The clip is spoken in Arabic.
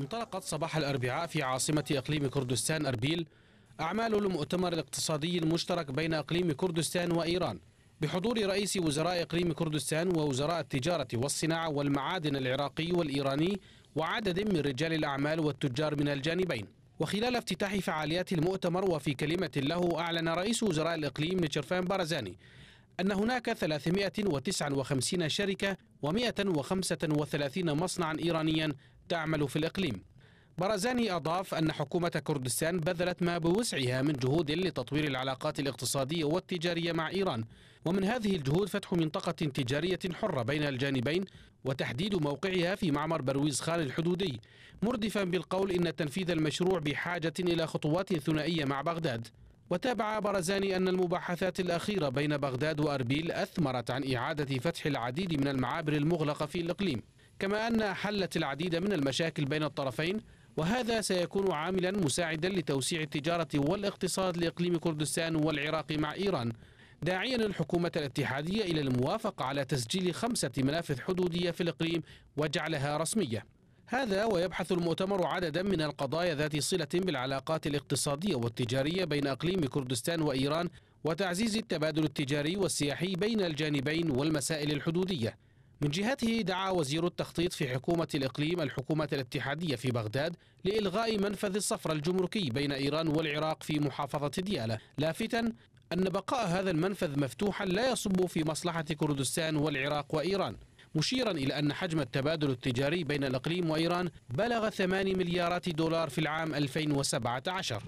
انطلقت صباح الأربعاء في عاصمة إقليم كردستان أربيل أعمال المؤتمر الاقتصادي المشترك بين إقليم كردستان وإيران بحضور رئيس وزراء إقليم كردستان ووزراء التجارة والصناعة والمعادن العراقي والإيراني وعدد من رجال الأعمال والتجار من الجانبين وخلال افتتاح فعاليات المؤتمر وفي كلمة له أعلن رئيس وزراء الإقليم نجرفان بارزاني أن هناك 359 شركة و135 مصنعا إيرانيا تعمل في الإقليم برزاني أضاف أن حكومة كردستان بذلت ما بوسعها من جهود لتطوير العلاقات الاقتصادية والتجارية مع إيران ومن هذه الجهود فتح منطقة تجارية حرة بين الجانبين وتحديد موقعها في معمر برويز خان الحدودي مردفا بالقول إن تنفيذ المشروع بحاجة إلى خطوات ثنائية مع بغداد وتابع برزاني أن المباحثات الأخيرة بين بغداد وأربيل أثمرت عن إعادة فتح العديد من المعابر المغلقة في الإقليم كما أنها حلت العديد من المشاكل بين الطرفين وهذا سيكون عاملا مساعدا لتوسيع التجارة والاقتصاد لإقليم كردستان والعراق مع إيران داعيا الحكومة الاتحادية إلى الموافقة على تسجيل خمسة منافذ حدودية في الإقليم وجعلها رسمية هذا ويبحث المؤتمر عددا من القضايا ذات صلة بالعلاقات الاقتصادية والتجارية بين أقليم كردستان وإيران وتعزيز التبادل التجاري والسياحي بين الجانبين والمسائل الحدودية من جهته دعا وزير التخطيط في حكومة الإقليم الحكومة الاتحادية في بغداد لإلغاء منفذ الصفر الجمركي بين إيران والعراق في محافظة ديالة لافتا أن بقاء هذا المنفذ مفتوحا لا يصب في مصلحة كردستان والعراق وإيران مشيرا إلى أن حجم التبادل التجاري بين الإقليم وإيران بلغ 8 مليارات دولار في العام 2017